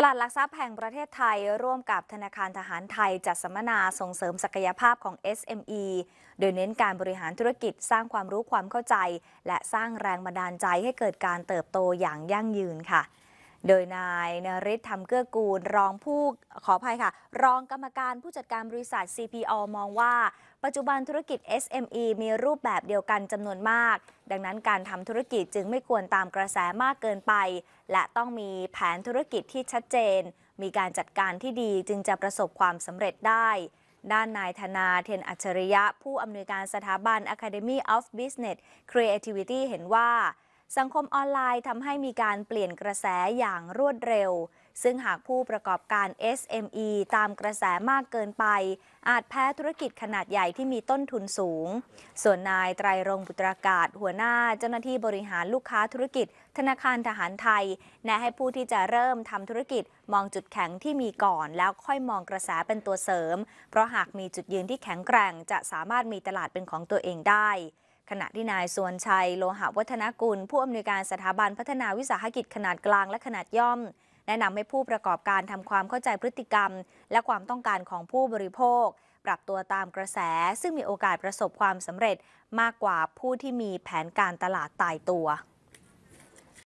ตลาดหลักทรัพย์แห่งประเทศไทย ร่วมกับธนาคารทหารไทยจัดสัมมนาส่งเสริมศักยภาพของ SME โดยเน้นการบริหารธุรกิจสร้างความรู้ความเข้าใจ และสร้างแรงบันดาลใจให้เกิดการเติบโตอย่างยั่งยืนค่ะโดยนายนริศทำเกื้อกูล รองผู้ขออภัยค่ะ รองกรรมการผู้จัดการบริษัท CPO มองว่า ปัจจุบันธุรกิจ SME มีรูปแบบเดียวกันจำนวนมาก ดังนั้นการทำธุรกิจจึงไม่ควรตามกระแสมากเกินไป และต้องมีแผนธุรกิจที่ชัดเจน มีการจัดการที่ดีจึงจะประสบความสำเร็จได้ ด้านนายธนาเทนอัจฉริยะ ผู้อำนวยการสถาบัน Academy of Business Creativity เห็นว่าสังคมออนไลน์ทำให้มีการเปลี่ยนกระแสอย่างรวดเร็ว ซึ่งหากผู้ประกอบการ SME ตามกระแสมากเกินไป อาจแพ้ธุรกิจขนาดใหญ่ที่มีต้นทุนสูง ส่วนนายไตรรงบุตรากาศหัวหน้าเจ้าหน้าที่บริหารลูกค้าธุรกิจ ธนาคารทหารไทย แนะให้ผู้ที่จะเริ่มทำธุรกิจ มองจุดแข็งที่มีก่อนแล้วค่อยมองกระแสเป็นตัวเสริม เพราะหากมีจุดยืนที่แข็งแกร่งจะสามารถมีตลาดเป็นของตัวเองได้ขณะที่นายส่วนชัยโลหะวัฒนกุล ผู้อำนวยการสถาบันพัฒนาวิสาหกิจขนาดกลางและขนาดย่อม แนะนำให้ผู้ประกอบการทำความเข้าใจพฤติกรรม และความต้องการของผู้บริโภค ปรับตัวตามกระแสซึ่งมีโอกาสประสบความสำเร็จมากกว่าผู้ที่มีแผนการตลาดตายตัว